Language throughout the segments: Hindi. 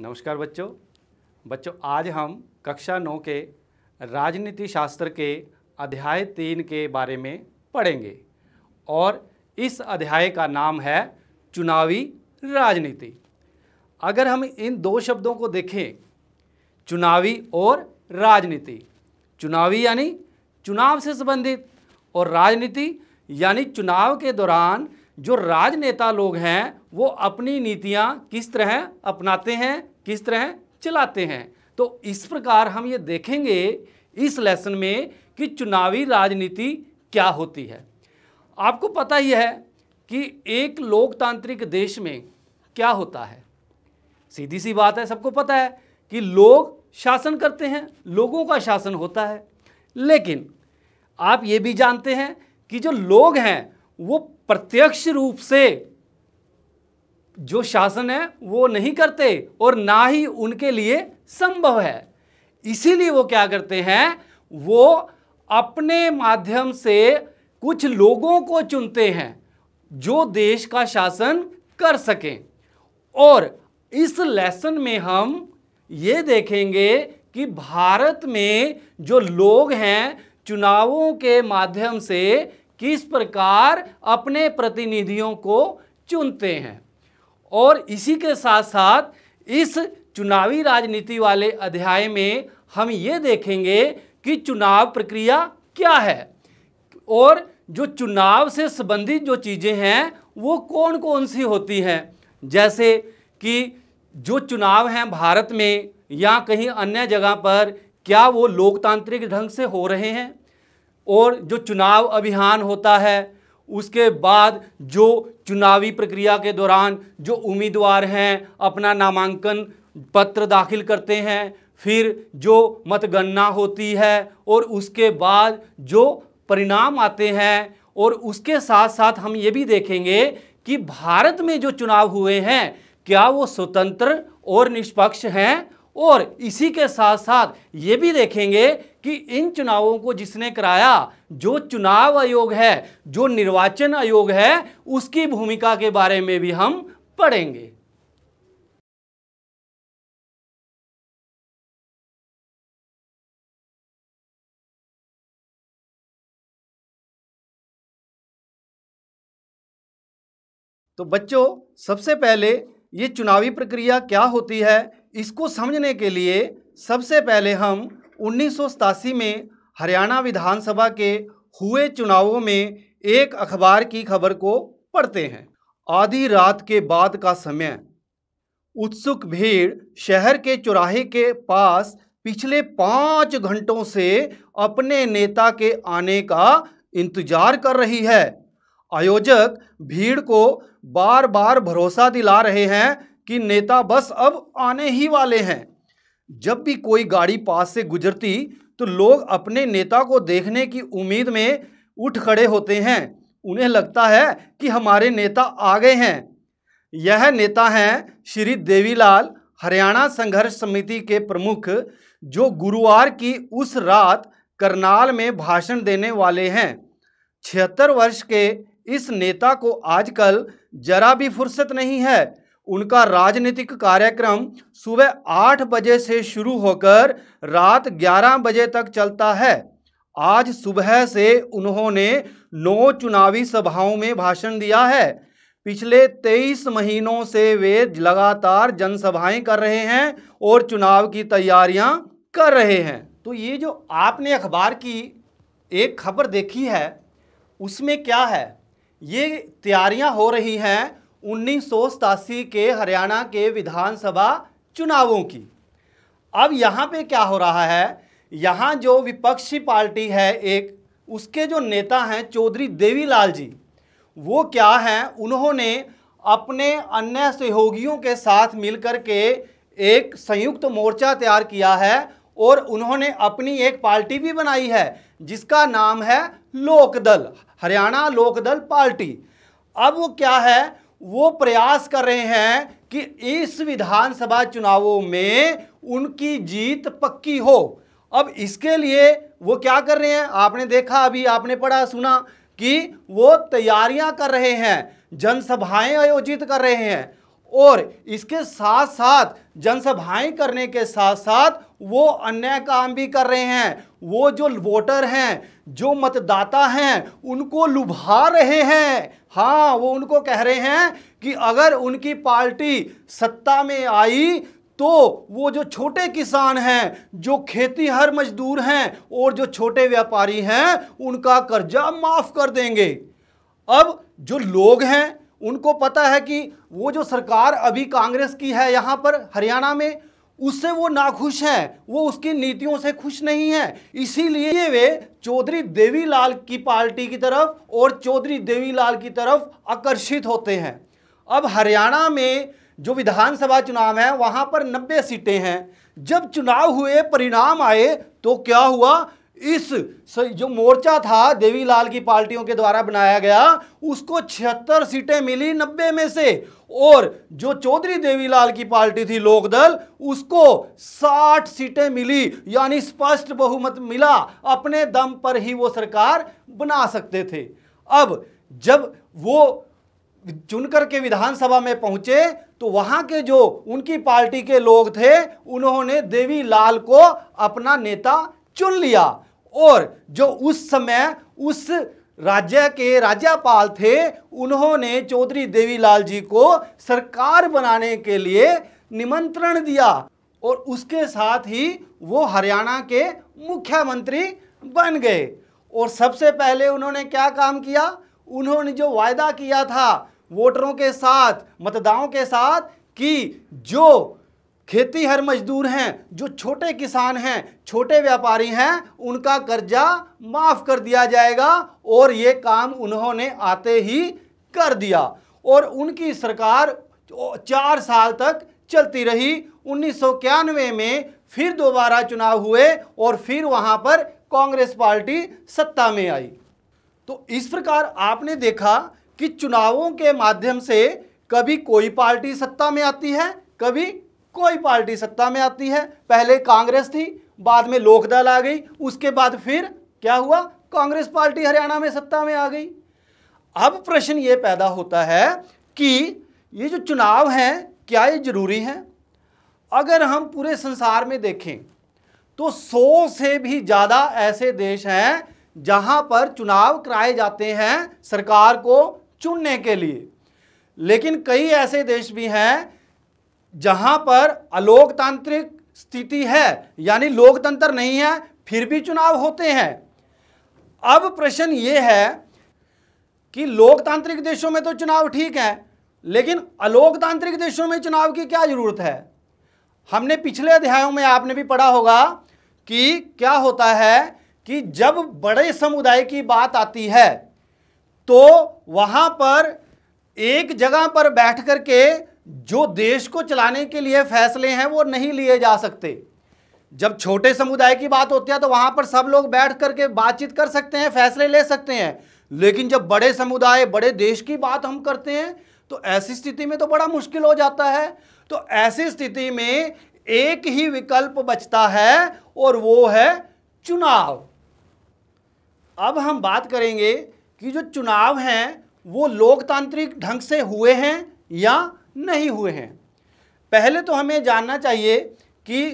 नमस्कार बच्चों बच्चों आज हम कक्षा नौ के राजनीति शास्त्र के अध्याय तीन के बारे में पढ़ेंगे और इस अध्याय का नाम है चुनावी राजनीति अगर हम इन दो शब्दों को देखें चुनावी और राजनीति चुनावी यानी चुनाव से संबंधित और राजनीति यानी चुनाव के दौरान जो राजनेता लोग हैं वो अपनी नीतियाँ किस तरह अपनाते हैं किस तरह चलाते हैं तो इस प्रकार हम ये देखेंगे इस लेसन में कि चुनावी राजनीति क्या होती है आपको पता ही है कि एक लोकतांत्रिक देश में क्या होता है सीधी सी बात है सबको पता है कि लोग शासन करते हैं लोगों का शासन होता है लेकिन आप ये भी जानते हैं कि जो लोग हैं वो प्रत्यक्ष रूप से जो शासन है वो नहीं करते और ना ही उनके लिए संभव है इसीलिए वो क्या करते हैं वो अपने माध्यम से कुछ लोगों को चुनते हैं जो देश का शासन कर सकें और इस लेसन में हम ये देखेंगे कि भारत में जो लोग हैं चुनावों के माध्यम से किस प्रकार अपने प्रतिनिधियों को चुनते हैं और इसी के साथ साथ इस चुनावी राजनीति वाले अध्याय में हम ये देखेंगे कि चुनाव प्रक्रिया क्या है और जो चुनाव से संबंधित जो चीज़ें हैं वो कौन कौन सी होती हैं जैसे कि जो चुनाव हैं भारत में या कहीं अन्य जगह पर क्या वो लोकतांत्रिक ढंग से हो रहे हैं और जो चुनाव अभियान होता है उसके बाद जो चुनावी प्रक्रिया के दौरान जो उम्मीदवार हैं अपना नामांकन पत्र दाखिल करते हैं फिर जो मतगणना होती है और उसके बाद जो परिणाम आते हैं और उसके साथ साथ हम ये भी देखेंगे कि भारत में जो चुनाव हुए हैं क्या वो स्वतंत्र और निष्पक्ष हैं और इसी के साथ साथ ये भी देखेंगे कि इन चुनावों को जिसने कराया जो चुनाव आयोग है जो निर्वाचन आयोग है उसकी भूमिका के बारे में भी हम पढ़ेंगे तो बच्चों सबसे पहले ये चुनावी प्रक्रिया क्या होती है इसको समझने के लिए सबसे पहले हम उन्नीस में हरियाणा विधानसभा के हुए चुनावों में एक अखबार की खबर को पढ़ते हैं आधी रात के बाद का समय उत्सुक भीड़ शहर के चौराहे के पास पिछले पाँच घंटों से अपने नेता के आने का इंतजार कर रही है आयोजक भीड़ को बार बार भरोसा दिला रहे हैं कि नेता बस अब आने ही वाले हैं जब भी कोई गाड़ी पास से गुजरती तो लोग अपने नेता को देखने की उम्मीद में उठ खड़े होते हैं उन्हें लगता है कि हमारे नेता आ गए हैं यह नेता हैं श्री देवीलाल हरियाणा संघर्ष समिति के प्रमुख जो गुरुवार की उस रात करनाल में भाषण देने वाले हैं छिहत्तर वर्ष के इस नेता को आजकल जरा भी फुर्सत नहीं है उनका राजनीतिक कार्यक्रम सुबह आठ बजे से शुरू होकर रात ग्यारह बजे तक चलता है आज सुबह से उन्होंने नौ चुनावी सभाओं में भाषण दिया है पिछले तेईस महीनों से वे लगातार जनसभाएं कर रहे हैं और चुनाव की तैयारियां कर रहे हैं तो ये जो आपने अखबार की एक खबर देखी है उसमें क्या है ये तैयारियां हो रही हैं उन्नीस के हरियाणा के विधानसभा चुनावों की अब यहाँ पे क्या हो रहा है यहाँ जो विपक्षी पार्टी है एक उसके जो नेता हैं चौधरी देवीलाल जी वो क्या हैं उन्होंने अपने अन्य सहयोगियों के साथ मिलकर के एक संयुक्त मोर्चा तैयार किया है और उन्होंने अपनी एक पार्टी भी बनाई है जिसका नाम है लोकदल हरियाणा लोकदल पार्टी अब वो क्या है वो प्रयास कर रहे हैं कि इस विधानसभा चुनावों में उनकी जीत पक्की हो अब इसके लिए वो क्या कर रहे हैं आपने देखा अभी आपने पढ़ा सुना कि वो तैयारियां कर रहे हैं जनसभाएं आयोजित कर रहे हैं और इसके साथ साथ जनसभाएं करने के साथ साथ वो अन्य काम भी कर रहे हैं वो जो वोटर हैं जो मतदाता हैं उनको लुभा रहे हैं हाँ वो उनको कह रहे हैं कि अगर उनकी पार्टी सत्ता में आई तो वो जो छोटे किसान हैं जो खेती हर मजदूर हैं और जो छोटे व्यापारी हैं उनका कर्जा माफ़ कर देंगे अब जो लोग हैं उनको पता है कि वो जो सरकार अभी कांग्रेस की है यहाँ पर हरियाणा में उससे वो नाखुश हैं वो उसकी नीतियों से खुश नहीं हैं इसीलिए वे चौधरी देवीलाल की पार्टी की तरफ और चौधरी देवीलाल की तरफ आकर्षित होते हैं अब हरियाणा में जो विधानसभा चुनाव है वहाँ पर 90 सीटें हैं जब चुनाव हुए परिणाम आए तो क्या हुआ इस जो मोर्चा था देवीलाल की पार्टियों के द्वारा बनाया गया उसको छिहत्तर सीटें मिली नब्बे में से और जो चौधरी देवीलाल की पार्टी थी लोकदल उसको 60 सीटें मिली यानी स्पष्ट बहुमत मिला अपने दम पर ही वो सरकार बना सकते थे अब जब वो चुनकर के विधानसभा में पहुंचे तो वहां के जो उनकी पार्टी के लोग थे उन्होंने देवी लाल को अपना नेता चुन लिया और जो उस समय उस राज्य के राज्यपाल थे उन्होंने चौधरी देवीलाल जी को सरकार बनाने के लिए निमंत्रण दिया और उसके साथ ही वो हरियाणा के मुख्यमंत्री बन गए और सबसे पहले उन्होंने क्या काम किया उन्होंने जो वायदा किया था वोटरों के साथ मतदाओं के साथ कि जो खेती हर मजदूर हैं जो छोटे किसान हैं छोटे व्यापारी हैं उनका कर्जा माफ़ कर दिया जाएगा और ये काम उन्होंने आते ही कर दिया और उनकी सरकार चार साल तक चलती रही उन्नीस में फिर दोबारा चुनाव हुए और फिर वहाँ पर कांग्रेस पार्टी सत्ता में आई तो इस प्रकार आपने देखा कि चुनावों के माध्यम से कभी कोई पार्टी सत्ता में आती है कभी कोई पार्टी सत्ता में आती है पहले कांग्रेस थी बाद में लोकदल आ गई उसके बाद फिर क्या हुआ कांग्रेस पार्टी हरियाणा में सत्ता में आ गई अब प्रश्न ये पैदा होता है कि ये जो चुनाव हैं क्या ये जरूरी हैं अगर हम पूरे संसार में देखें तो सौ से भी ज़्यादा ऐसे देश हैं जहां पर चुनाव कराए जाते हैं सरकार को चुनने के लिए लेकिन कई ऐसे देश भी हैं जहां पर अलोकतांत्रिक स्थिति है यानी लोकतंत्र नहीं है फिर भी चुनाव होते हैं अब प्रश्न ये है कि लोकतांत्रिक देशों में तो चुनाव ठीक है लेकिन अलोकतांत्रिक देशों में चुनाव की क्या ज़रूरत है हमने पिछले अध्यायों में आपने भी पढ़ा होगा कि क्या होता है कि जब बड़े समुदाय की बात आती है तो वहाँ पर एक जगह पर बैठ कर के जो देश को चलाने के लिए फैसले हैं वो नहीं लिए जा सकते जब छोटे समुदाय की बात होती है तो वहाँ पर सब लोग बैठ करके बातचीत कर सकते हैं फैसले ले सकते हैं लेकिन जब बड़े समुदाय बड़े देश की बात हम करते हैं तो ऐसी स्थिति में तो बड़ा मुश्किल हो जाता है तो ऐसी स्थिति में एक ही विकल्प बचता है और वो है चुनाव अब हम बात करेंगे कि जो चुनाव हैं वो लोकतांत्रिक ढंग से हुए हैं या नहीं हुए हैं पहले तो हमें जानना चाहिए कि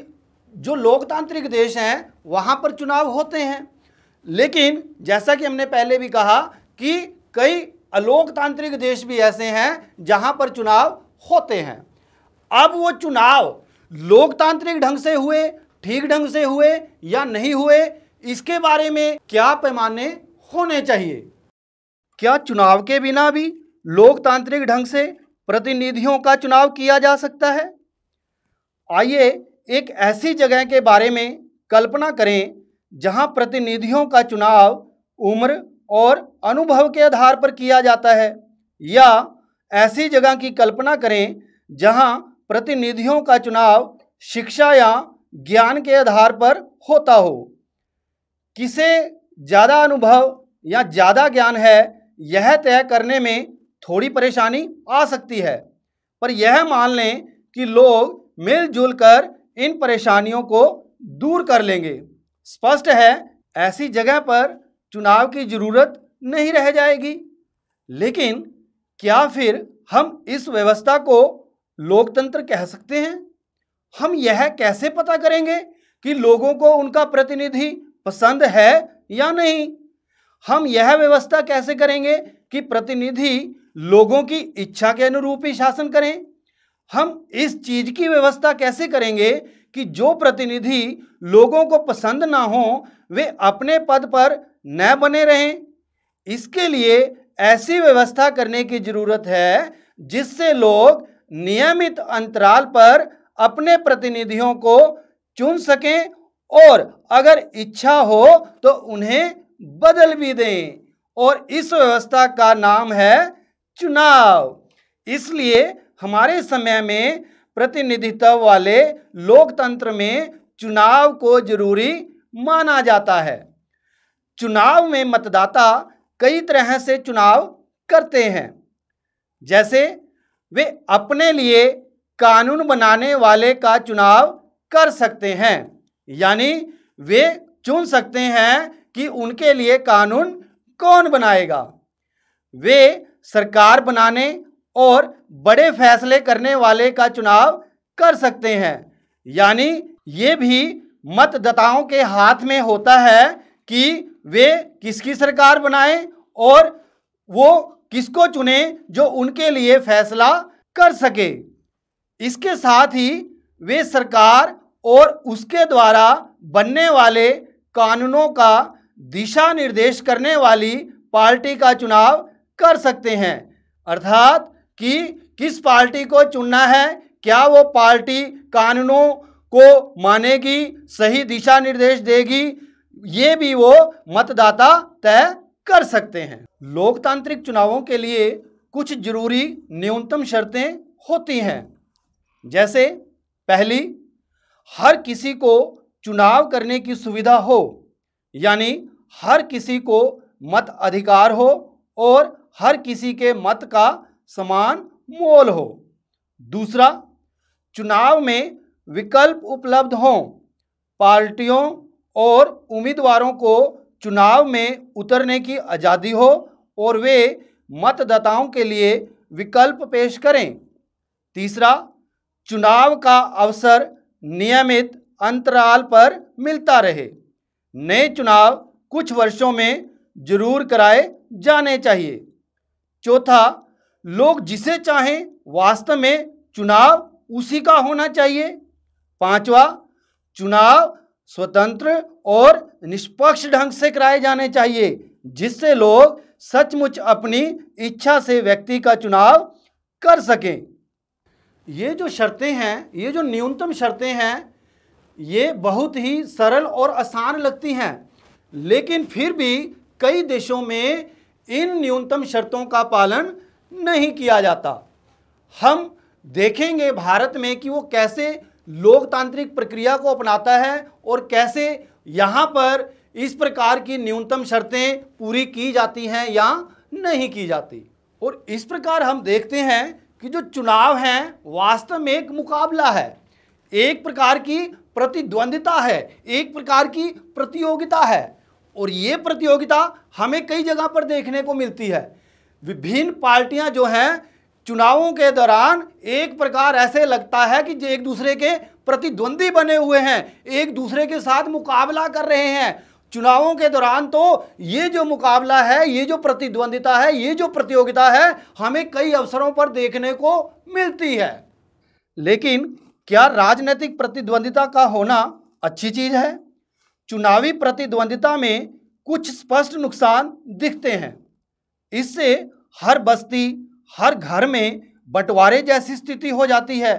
जो लोकतांत्रिक देश हैं वहाँ पर चुनाव होते हैं लेकिन जैसा कि हमने पहले भी कहा कि कई अलोकतांत्रिक देश भी ऐसे हैं जहाँ पर चुनाव होते हैं अब वो चुनाव लोकतांत्रिक ढंग से हुए ठीक ढंग से हुए या नहीं हुए इसके बारे में क्या पैमाने होने चाहिए क्या चुनाव के बिना भी लोकतांत्रिक ढंग से प्रतिनिधियों का चुनाव किया जा सकता है आइए एक ऐसी जगह के बारे में कल्पना करें जहां प्रतिनिधियों का चुनाव उम्र और अनुभव के आधार पर किया जाता है या ऐसी जगह की कल्पना करें जहां प्रतिनिधियों का चुनाव शिक्षा या ज्ञान के आधार पर होता हो किसे ज़्यादा अनुभव या ज़्यादा ज्ञान है यह तय करने में थोड़ी परेशानी आ सकती है पर यह मान लें कि लोग मिलजुल कर इन परेशानियों को दूर कर लेंगे स्पष्ट है ऐसी जगह पर चुनाव की ज़रूरत नहीं रह जाएगी लेकिन क्या फिर हम इस व्यवस्था को लोकतंत्र कह सकते हैं हम यह कैसे पता करेंगे कि लोगों को उनका प्रतिनिधि पसंद है या नहीं हम यह व्यवस्था कैसे करेंगे कि प्रतिनिधि लोगों की इच्छा के अनुरूप ही शासन करें हम इस चीज की व्यवस्था कैसे करेंगे कि जो प्रतिनिधि लोगों को पसंद ना हो वे अपने पद पर न बने रहें इसके लिए ऐसी व्यवस्था करने की जरूरत है जिससे लोग नियमित अंतराल पर अपने प्रतिनिधियों को चुन सकें और अगर इच्छा हो तो उन्हें बदल भी दें और इस व्यवस्था का नाम है चुनाव इसलिए हमारे समय में प्रतिनिधित्व वाले लोकतंत्र में चुनाव को जरूरी माना जाता है चुनाव में मतदाता कई तरह से चुनाव करते हैं जैसे वे अपने लिए कानून बनाने वाले का चुनाव कर सकते हैं यानी वे चुन सकते हैं कि उनके लिए कानून कौन बनाएगा वे सरकार बनाने और बड़े फैसले करने वाले का चुनाव कर सकते हैं यानी ये भी मतदाताओं के हाथ में होता है कि वे किसकी सरकार बनाएं और वो किसको चुने जो उनके लिए फैसला कर सके इसके साथ ही वे सरकार और उसके द्वारा बनने वाले कानूनों का दिशा निर्देश करने वाली पार्टी का चुनाव कर सकते हैं अर्थात कि किस पार्टी को चुनना है क्या वो पार्टी कानूनों को मानेगी सही दिशा निर्देश देगी ये भी वो मतदाता तय कर सकते हैं लोकतांत्रिक चुनावों के लिए कुछ जरूरी न्यूनतम शर्तें होती हैं जैसे पहली हर किसी को चुनाव करने की सुविधा हो यानी हर किसी को मत अधिकार हो और हर किसी के मत का समान मोल हो दूसरा चुनाव में विकल्प उपलब्ध हों पार्टियों और उम्मीदवारों को चुनाव में उतरने की आज़ादी हो और वे मतदाताओं के लिए विकल्प पेश करें तीसरा चुनाव का अवसर नियमित अंतराल पर मिलता रहे नए चुनाव कुछ वर्षों में जरूर कराए जाने चाहिए चौथा लोग जिसे चाहें वास्तव में चुनाव उसी का होना चाहिए पांचवा चुनाव स्वतंत्र और निष्पक्ष ढंग से कराए जाने चाहिए जिससे लोग सचमुच अपनी इच्छा से व्यक्ति का चुनाव कर सकें ये जो शर्तें हैं ये जो न्यूनतम शर्तें हैं ये बहुत ही सरल और आसान लगती हैं लेकिन फिर भी कई देशों में इन न्यूनतम शर्तों का पालन नहीं किया जाता हम देखेंगे भारत में कि वो कैसे लोकतांत्रिक प्रक्रिया को अपनाता है और कैसे यहाँ पर इस प्रकार की न्यूनतम शर्तें पूरी की जाती हैं या नहीं की जाती और इस प्रकार हम देखते हैं कि जो चुनाव हैं वास्तव में एक मुकाबला है एक प्रकार की प्रतिद्वंदिता है एक प्रकार की प्रतियोगिता है और ये प्रतियोगिता हमें कई जगह पर देखने को मिलती है विभिन्न पार्टियां जो हैं चुनावों के दौरान एक प्रकार ऐसे लगता है कि एक दूसरे के प्रतिद्वंदी बने हुए हैं एक दूसरे के साथ मुकाबला कर रहे हैं चुनावों के दौरान तो ये जो मुकाबला है ये जो प्रतिद्वंदिता है ये जो प्रतियोगिता है हमें कई अवसरों पर देखने को मिलती है लेकिन क्या राजनीतिक प्रतिद्वंदिता का होना अच्छी चीज़ है चुनावी प्रतिद्वंदिता में कुछ स्पष्ट नुकसान दिखते हैं इससे हर बस्ती हर घर में बंटवारे जैसी स्थिति हो जाती है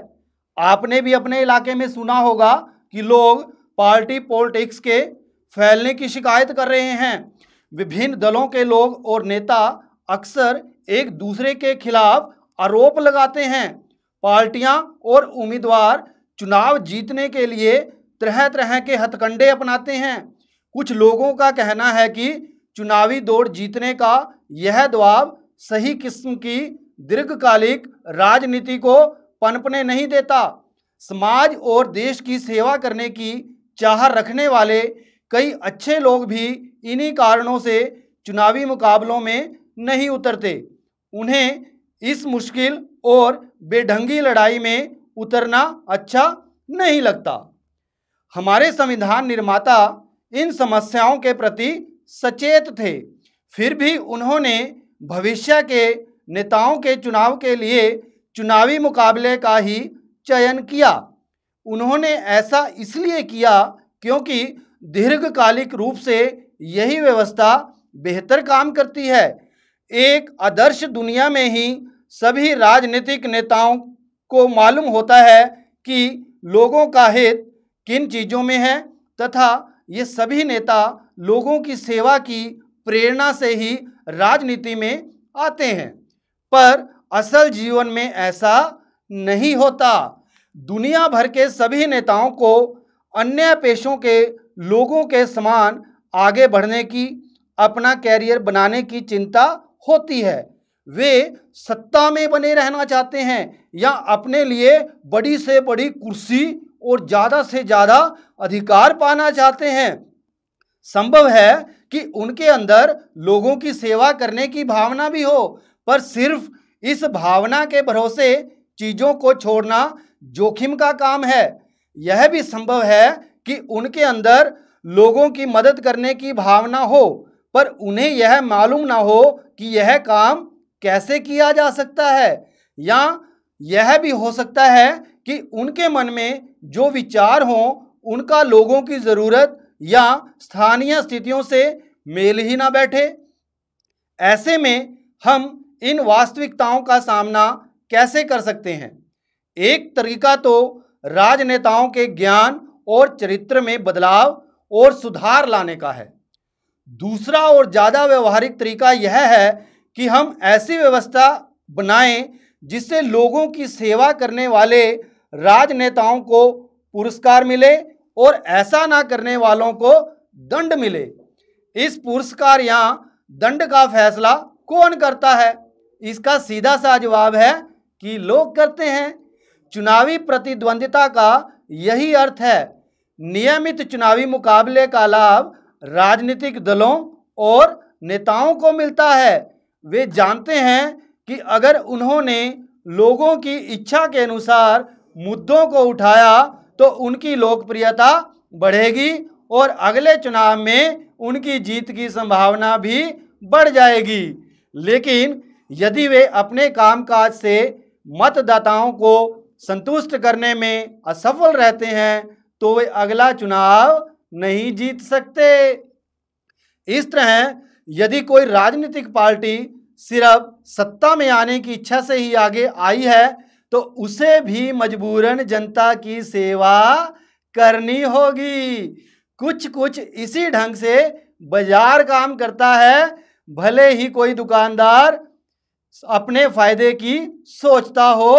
आपने भी अपने इलाके में सुना होगा कि लोग पार्टी पॉलिटिक्स के फैलने की शिकायत कर रहे हैं विभिन्न दलों के लोग और नेता अक्सर एक दूसरे के खिलाफ आरोप लगाते हैं पार्टियां और उम्मीदवार चुनाव जीतने के लिए तरह तरह के हथकंडे अपनाते हैं कुछ लोगों का कहना है कि चुनावी दौड़ जीतने का यह दबाव सही किस्म की दीर्घकालिक राजनीति को पनपने नहीं देता समाज और देश की सेवा करने की चाह रखने वाले कई अच्छे लोग भी इन्हीं कारणों से चुनावी मुकाबलों में नहीं उतरते उन्हें इस मुश्किल और बेढंगी लड़ाई में उतरना अच्छा नहीं लगता हमारे संविधान निर्माता इन समस्याओं के प्रति सचेत थे फिर भी उन्होंने भविष्य के नेताओं के चुनाव के लिए चुनावी मुकाबले का ही चयन किया उन्होंने ऐसा इसलिए किया क्योंकि दीर्घकालिक रूप से यही व्यवस्था बेहतर काम करती है एक आदर्श दुनिया में ही सभी राजनीतिक नेताओं को मालूम होता है कि लोगों का हित किन चीज़ों में है तथा ये सभी नेता लोगों की सेवा की प्रेरणा से ही राजनीति में आते हैं पर असल जीवन में ऐसा नहीं होता दुनिया भर के सभी नेताओं को अन्य पेशों के लोगों के समान आगे बढ़ने की अपना कैरियर बनाने की चिंता होती है वे सत्ता में बने रहना चाहते हैं या अपने लिए बड़ी से बड़ी कुर्सी और ज़्यादा से ज़्यादा अधिकार पाना चाहते हैं संभव है कि उनके अंदर लोगों की सेवा करने की भावना भी हो पर सिर्फ इस भावना के भरोसे चीज़ों को छोड़ना जोखिम का काम है यह भी संभव है कि उनके अंदर लोगों की मदद करने की भावना हो पर उन्हें यह मालूम ना हो कि यह काम कैसे किया जा सकता है या यह भी हो सकता है कि उनके मन में जो विचार हों उनका लोगों की ज़रूरत या स्थानीय स्थितियों से मेल ही ना बैठे ऐसे में हम इन वास्तविकताओं का सामना कैसे कर सकते हैं एक तरीका तो राजनेताओं के ज्ञान और चरित्र में बदलाव और सुधार लाने का है दूसरा और ज़्यादा व्यवहारिक तरीका यह है कि हम ऐसी व्यवस्था बनाएं जिससे लोगों की सेवा करने वाले राजनेताओं को पुरस्कार मिले और ऐसा ना करने वालों को दंड मिले इस पुरस्कार या दंड का फैसला कौन करता है इसका सीधा सा जवाब है कि लोग करते हैं चुनावी प्रतिद्वंदिता का यही अर्थ है नियमित चुनावी मुकाबले का लाभ राजनीतिक दलों और नेताओं को मिलता है वे जानते हैं कि अगर उन्होंने लोगों की इच्छा के अनुसार मुद्दों को उठाया तो उनकी लोकप्रियता बढ़ेगी और अगले चुनाव में उनकी जीत की संभावना भी बढ़ जाएगी लेकिन यदि वे अपने कामकाज से मतदाताओं को संतुष्ट करने में असफल रहते हैं तो वे अगला चुनाव नहीं जीत सकते इस तरह यदि कोई राजनीतिक पार्टी सिर्फ सत्ता में आने की इच्छा से ही आगे आई है तो उसे भी मजबूरन जनता की सेवा करनी होगी कुछ कुछ इसी ढंग से बाजार काम करता है भले ही कोई दुकानदार अपने फायदे की सोचता हो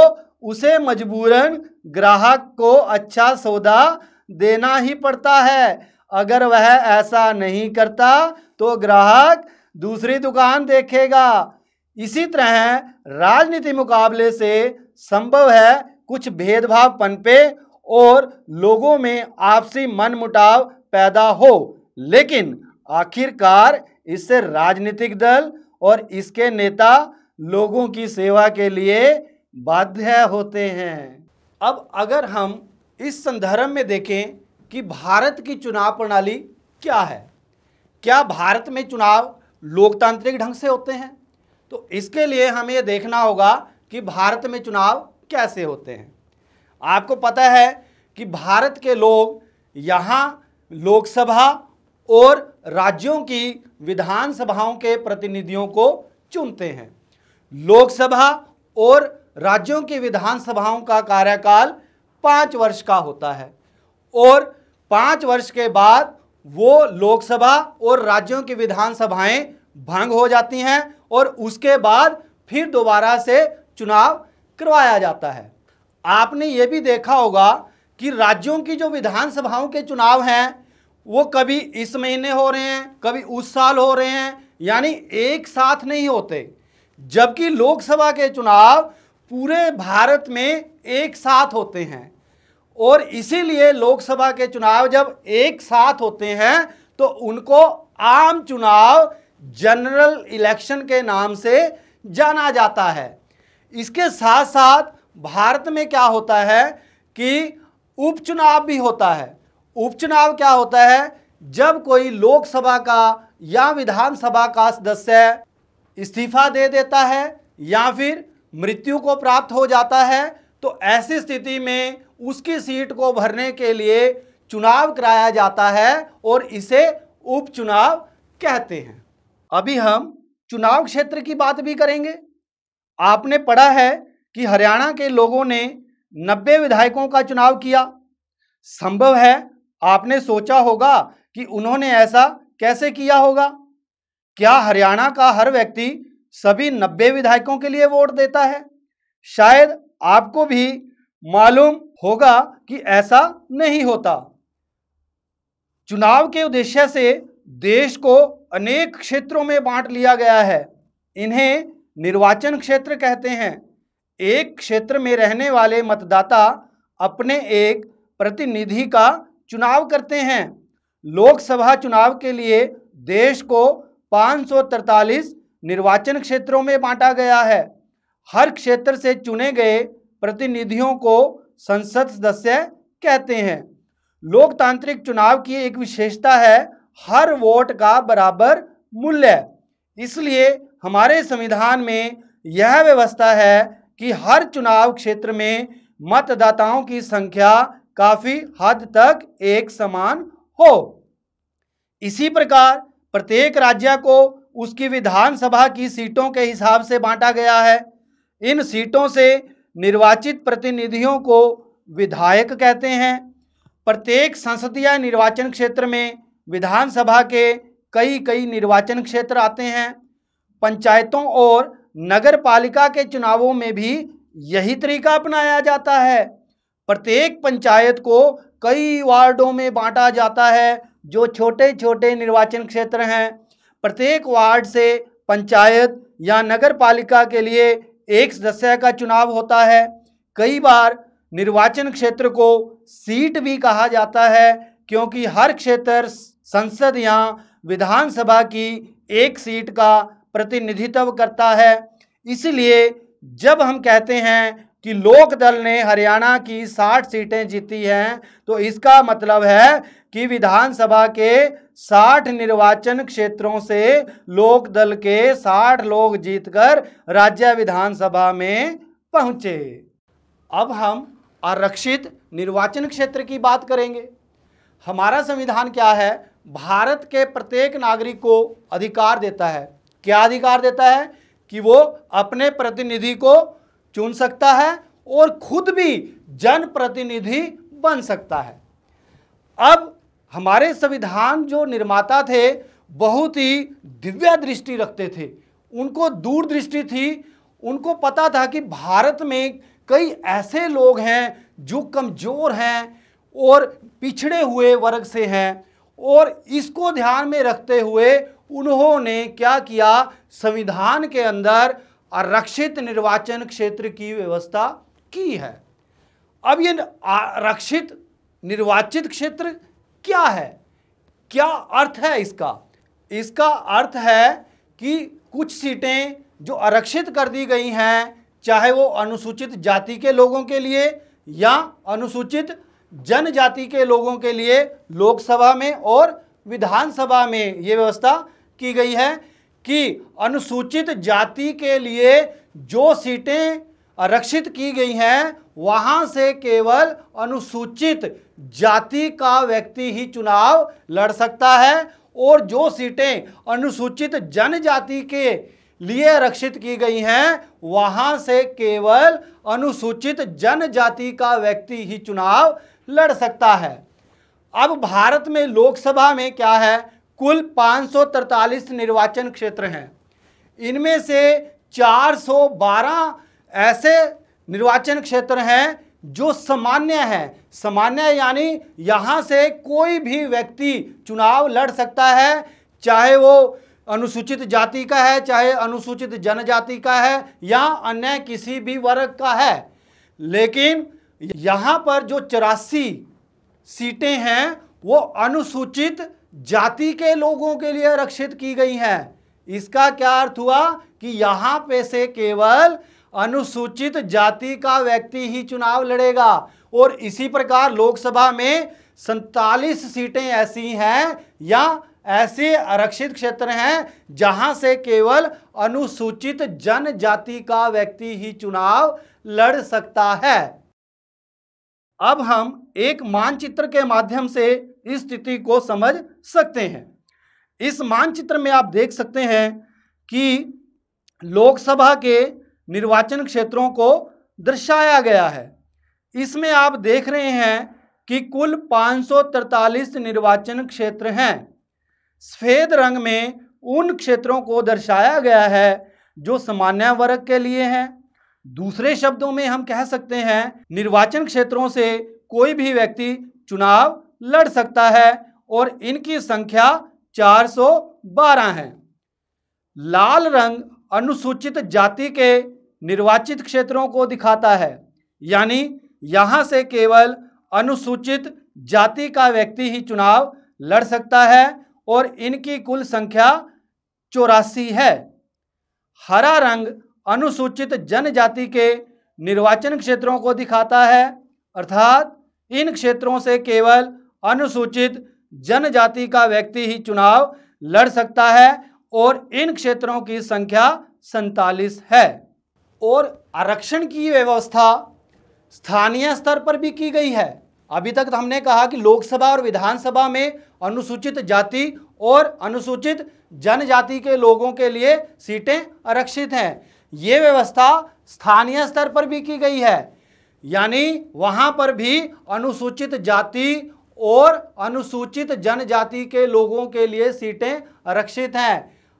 उसे मजबूरन ग्राहक को अच्छा सौदा देना ही पड़ता है अगर वह ऐसा नहीं करता तो ग्राहक दूसरी दुकान देखेगा इसी तरह राजनीति मुकाबले से संभव है कुछ भेदभाव पनपे और लोगों में आपसी मनमुटाव पैदा हो लेकिन आखिरकार इससे राजनीतिक दल और इसके नेता लोगों की सेवा के लिए बाध्य होते हैं अब अगर हम इस संदर्भ में देखें कि भारत की चुनाव प्रणाली क्या है क्या भारत में चुनाव लोकतांत्रिक ढंग से होते हैं तो इसके लिए हमें यह देखना होगा कि भारत में चुनाव कैसे होते हैं आपको पता है कि भारत के लोग यहाँ लोकसभा और राज्यों की विधानसभाओं के प्रतिनिधियों को चुनते हैं लोकसभा और राज्यों की विधानसभाओं का कार्यकाल पाँच वर्ष का होता है और पाँच वर्ष के बाद वो लोकसभा और राज्यों की विधानसभाएं भंग हो जाती हैं और उसके बाद फिर दोबारा से चुनाव करवाया जाता है आपने ये भी देखा होगा कि राज्यों की जो विधानसभाओं के चुनाव हैं वो कभी इस महीने हो रहे हैं कभी उस साल हो रहे हैं यानी एक साथ नहीं होते जबकि लोकसभा के चुनाव पूरे भारत में एक साथ होते हैं और इसीलिए लोकसभा के चुनाव जब एक साथ होते हैं तो उनको आम चुनाव जनरल इलेक्शन के नाम से जाना जाता है इसके साथ साथ भारत में क्या होता है कि उपचुनाव भी होता है उपचुनाव क्या होता है जब कोई लोकसभा का या विधानसभा का सदस्य इस्तीफा दे देता है या फिर मृत्यु को प्राप्त हो जाता है तो ऐसी स्थिति में उसकी सीट को भरने के लिए चुनाव कराया जाता है और इसे उपचुनाव कहते हैं अभी हम चुनाव क्षेत्र की बात भी करेंगे आपने पढ़ा है कि हरियाणा के लोगों ने 90 विधायकों का चुनाव किया संभव है आपने सोचा होगा कि उन्होंने ऐसा कैसे किया होगा क्या हरियाणा का हर व्यक्ति सभी 90 विधायकों के लिए वोट देता है शायद आपको भी मालूम होगा कि ऐसा नहीं होता चुनाव के उद्देश्य से देश को अनेक क्षेत्रों में बांट लिया गया है इन्हें निर्वाचन क्षेत्र कहते हैं एक क्षेत्र में रहने वाले मतदाता अपने एक प्रतिनिधि का चुनाव करते हैं लोकसभा चुनाव के लिए देश को 543 निर्वाचन क्षेत्रों में बांटा गया है हर क्षेत्र से चुने गए प्रतिनिधियों को संसद सदस्य कहते हैं लोकतांत्रिक चुनाव की एक विशेषता है हर वोट का बराबर मूल्य इसलिए हमारे संविधान में यह व्यवस्था है कि हर चुनाव क्षेत्र में मतदाताओं की संख्या काफ़ी हद तक एक समान हो इसी प्रकार प्रत्येक राज्य को उसकी विधानसभा की सीटों के हिसाब से बांटा गया है इन सीटों से निर्वाचित प्रतिनिधियों को विधायक कहते हैं प्रत्येक संसदीय निर्वाचन क्षेत्र में विधानसभा के कई कई निर्वाचन क्षेत्र आते हैं पंचायतों और नगर पालिका के चुनावों में भी यही तरीका अपनाया जाता है प्रत्येक पंचायत को कई वार्डों में बांटा जाता है जो छोटे छोटे निर्वाचन क्षेत्र हैं प्रत्येक वार्ड से पंचायत या नगर पालिका के लिए एक सदस्य का चुनाव होता है कई बार निर्वाचन क्षेत्र को सीट भी कहा जाता है क्योंकि हर क्षेत्र संसद या विधानसभा की एक सीट का प्रतिनिधित्व करता है इसलिए जब हम कहते हैं कि लोक दल ने हरियाणा की 60 सीटें जीती हैं तो इसका मतलब है कि विधानसभा के 60 निर्वाचन क्षेत्रों से लोक दल के 60 लोग जीतकर राज्य विधानसभा में पहुंचे अब हम आरक्षित निर्वाचन क्षेत्र की बात करेंगे हमारा संविधान क्या है भारत के प्रत्येक नागरिक को अधिकार देता है क्या अधिकार देता है कि वो अपने प्रतिनिधि को चुन सकता है और खुद भी जनप्रतिनिधि बन सकता है अब हमारे संविधान जो निर्माता थे बहुत ही दिव्या दृष्टि रखते थे उनको दूरदृष्टि थी उनको पता था कि भारत में कई ऐसे लोग हैं जो कमज़ोर हैं और पिछड़े हुए वर्ग से हैं और इसको ध्यान में रखते हुए उन्होंने क्या किया संविधान के अंदर आरक्षित निर्वाचन क्षेत्र की व्यवस्था की है अब ये आरक्षित निर्वाचित क्षेत्र क्या है क्या अर्थ है इसका इसका अर्थ है कि कुछ सीटें जो आरक्षित कर दी गई हैं चाहे वो अनुसूचित जाति के लोगों के लिए या अनुसूचित जनजाति के लोगों के लिए लोकसभा में और विधानसभा में ये व्यवस्था की गई है कि अनुसूचित जाति के लिए जो सीटें आरक्षित की गई हैं वहां से केवल अनुसूचित जाति का व्यक्ति ही चुनाव लड़ सकता है और जो सीटें अनुसूचित जनजाति के लिए आरक्षित की गई हैं वहां से केवल अनुसूचित जनजाति का व्यक्ति ही चुनाव लड़ सकता है अब भारत में लोकसभा में क्या है कुल पाँच निर्वाचन क्षेत्र हैं इनमें से 412 ऐसे निर्वाचन क्षेत्र हैं जो सामान्य हैं सामान्य यानी यहाँ से कोई भी व्यक्ति चुनाव लड़ सकता है चाहे वो अनुसूचित जाति का है चाहे अनुसूचित जनजाति का है या अन्य किसी भी वर्ग का है लेकिन यहाँ पर जो चौरासी सीटें हैं वो अनुसूचित जाति के लोगों के लिए आरक्षित की गई हैं इसका क्या अर्थ हुआ कि यहाँ पे से केवल अनुसूचित जाति का व्यक्ति ही चुनाव लड़ेगा और इसी प्रकार लोकसभा में सैतालीस सीटें ऐसी हैं या ऐसे आरक्षित क्षेत्र हैं जहां से केवल अनुसूचित जनजाति का व्यक्ति ही चुनाव लड़ सकता है अब हम एक मानचित्र के माध्यम से इस स्थिति को समझ सकते हैं इस मानचित्र में आप देख सकते हैं कि लोकसभा के निर्वाचन क्षेत्रों को दर्शाया गया है इसमें आप देख रहे हैं कि कुल 543 निर्वाचन क्षेत्र हैं सफ़ेद रंग में उन क्षेत्रों को दर्शाया गया है जो सामान्य वर्ग के लिए हैं दूसरे शब्दों में हम कह सकते हैं निर्वाचन क्षेत्रों से कोई भी व्यक्ति चुनाव लड़ सकता है और इनकी संख्या 412 है लाल रंग अनुसूचित जाति के निर्वाचित क्षेत्रों को दिखाता है यानी यहाँ से केवल अनुसूचित जाति का व्यक्ति ही चुनाव लड़ सकता है और इनकी कुल संख्या चौरासी है हरा रंग अनुसूचित जनजाति के निर्वाचन क्षेत्रों को दिखाता है अर्थात इन क्षेत्रों से केवल अनुसूचित जनजाति का व्यक्ति ही चुनाव लड़ सकता है और इन क्षेत्रों की संख्या सैतालीस है और आरक्षण की व्यवस्था स्थानीय स्तर पर भी की गई है अभी तक तो हमने कहा कि लोकसभा और विधानसभा में अनुसूचित जाति और अनुसूचित जनजाति के लोगों के लिए सीटें आरक्षित हैं ये व्यवस्था स्थानीय स्तर पर भी की गई है यानी वहाँ पर भी अनुसूचित जाति और अनुसूचित जनजाति के लोगों के लिए सीटें आरक्षित हैं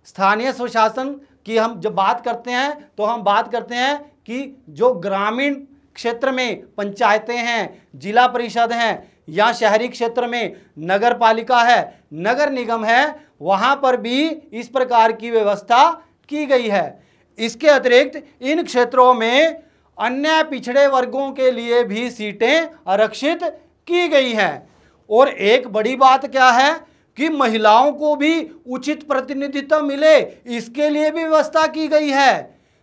स्थानीय स्वशासन की हम जब बात करते हैं तो हम बात करते हैं कि जो ग्रामीण क्षेत्र में पंचायतें हैं जिला परिषद हैं या शहरी क्षेत्र में नगर पालिका है नगर निगम है वहाँ पर भी इस प्रकार की व्यवस्था की गई है इसके अतिरिक्त इन क्षेत्रों में अन्य पिछड़े वर्गों के लिए भी सीटें आरक्षित की गई हैं और एक बड़ी बात क्या है कि महिलाओं को भी उचित प्रतिनिधित्व मिले इसके लिए भी व्यवस्था की गई है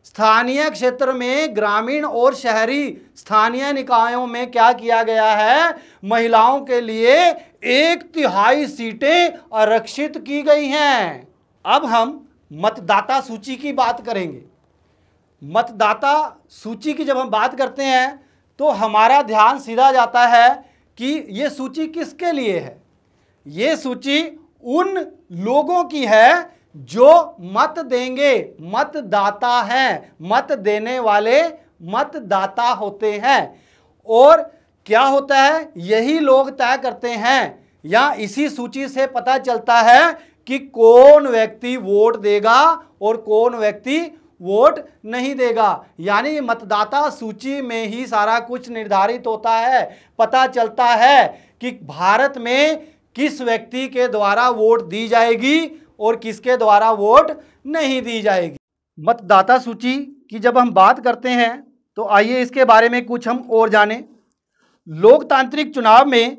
स्थानीय क्षेत्र में ग्रामीण और शहरी स्थानीय निकायों में क्या किया गया है महिलाओं के लिए एक तिहाई सीटें आरक्षित की गई हैं अब हम मतदाता सूची की बात करेंगे मतदाता सूची की जब हम बात करते हैं तो हमारा ध्यान सीधा जाता है कि ये सूची किसके लिए है ये सूची उन लोगों की है जो मत देंगे मतदाता हैं मत देने वाले मतदाता होते हैं और क्या होता है यही लोग तय करते हैं या इसी सूची से पता चलता है कि कौन व्यक्ति वोट देगा और कौन व्यक्ति वोट नहीं देगा यानी मतदाता सूची में ही सारा कुछ निर्धारित होता है पता चलता है कि भारत में किस व्यक्ति के द्वारा वोट दी जाएगी और किसके द्वारा वोट नहीं दी जाएगी मतदाता सूची की जब हम बात करते हैं तो आइए इसके बारे में कुछ हम और जाने लोकतांत्रिक चुनाव में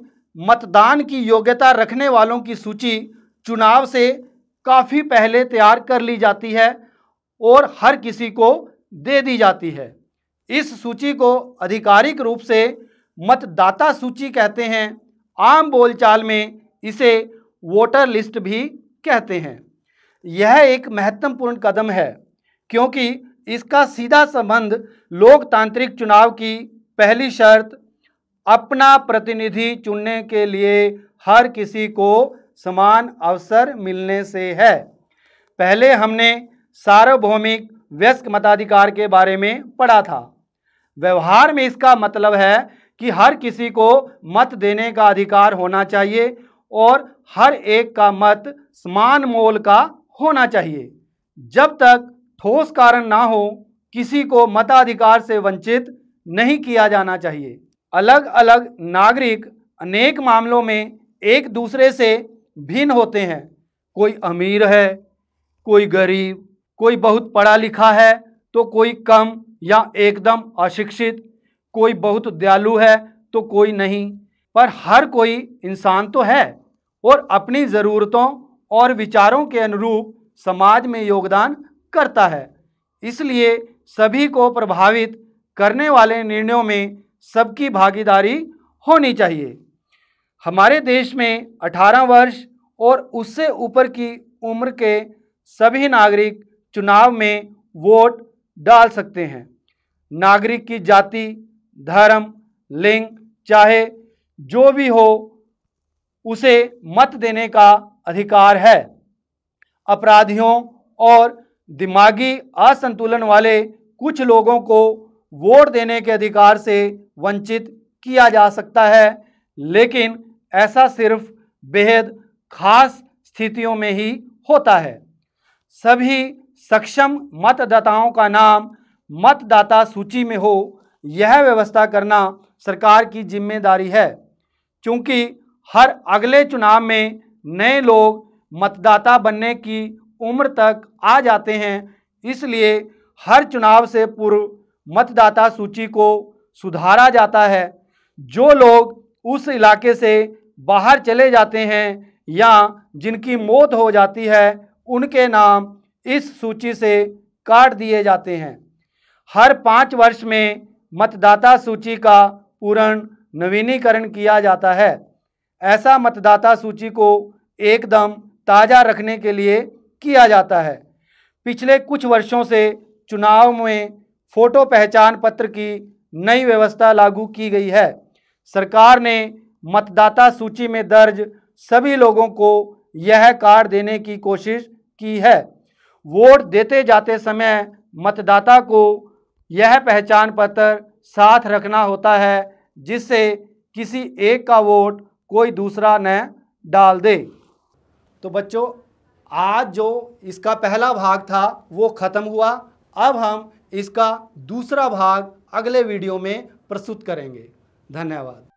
मतदान की योग्यता रखने वालों की सूची चुनाव से काफ़ी पहले तैयार कर ली जाती है और हर किसी को दे दी जाती है इस सूची को आधिकारिक रूप से मतदाता सूची कहते हैं आम बोलचाल में इसे वोटर लिस्ट भी कहते हैं यह एक महत्वपूर्ण कदम है क्योंकि इसका सीधा संबंध लोकतांत्रिक चुनाव की पहली शर्त अपना प्रतिनिधि चुनने के लिए हर किसी को समान अवसर मिलने से है पहले हमने सार्वभौमिक व्यस्क मताधिकार के बारे में पढ़ा था व्यवहार में इसका मतलब है कि हर किसी को मत देने का अधिकार होना चाहिए और हर एक का मत समान मोल का होना चाहिए जब तक ठोस कारण ना हो किसी को मताधिकार से वंचित नहीं किया जाना चाहिए अलग अलग नागरिक अनेक मामलों में एक दूसरे से भिन्न होते हैं कोई अमीर है कोई गरीब कोई बहुत पढ़ा लिखा है तो कोई कम या एकदम अशिक्षित कोई बहुत दयालु है तो कोई नहीं पर हर कोई इंसान तो है और अपनी ज़रूरतों और विचारों के अनुरूप समाज में योगदान करता है इसलिए सभी को प्रभावित करने वाले निर्णयों में सबकी भागीदारी होनी चाहिए हमारे देश में 18 वर्ष और उससे ऊपर की उम्र के सभी नागरिक चुनाव में वोट डाल सकते हैं नागरिक की जाति धर्म लिंग चाहे जो भी हो उसे मत देने का अधिकार है अपराधियों और दिमागी असंतुलन वाले कुछ लोगों को वोट देने के अधिकार से वंचित किया जा सकता है लेकिन ऐसा सिर्फ बेहद खास स्थितियों में ही होता है सभी सक्षम मतदाताओं का नाम मतदाता सूची में हो यह व्यवस्था करना सरकार की जिम्मेदारी है क्योंकि हर अगले चुनाव में नए लोग मतदाता बनने की उम्र तक आ जाते हैं इसलिए हर चुनाव से पूर्व मतदाता सूची को सुधारा जाता है जो लोग उस इलाके से बाहर चले जाते हैं या जिनकी मौत हो जाती है उनके नाम इस सूची से काट दिए जाते हैं हर पाँच वर्ष में मतदाता सूची का पूर्ण नवीनीकरण किया जाता है ऐसा मतदाता सूची को एकदम ताज़ा रखने के लिए किया जाता है पिछले कुछ वर्षों से चुनाव में फ़ोटो पहचान पत्र की नई व्यवस्था लागू की गई है सरकार ने मतदाता सूची में दर्ज सभी लोगों को यह कार्ड देने की कोशिश की है वोट देते जाते समय मतदाता को यह पहचान पत्र साथ रखना होता है जिससे किसी एक का वोट कोई दूसरा न डाल दे तो बच्चों आज जो इसका पहला भाग था वो ख़त्म हुआ अब हम इसका दूसरा भाग अगले वीडियो में प्रस्तुत करेंगे धन्यवाद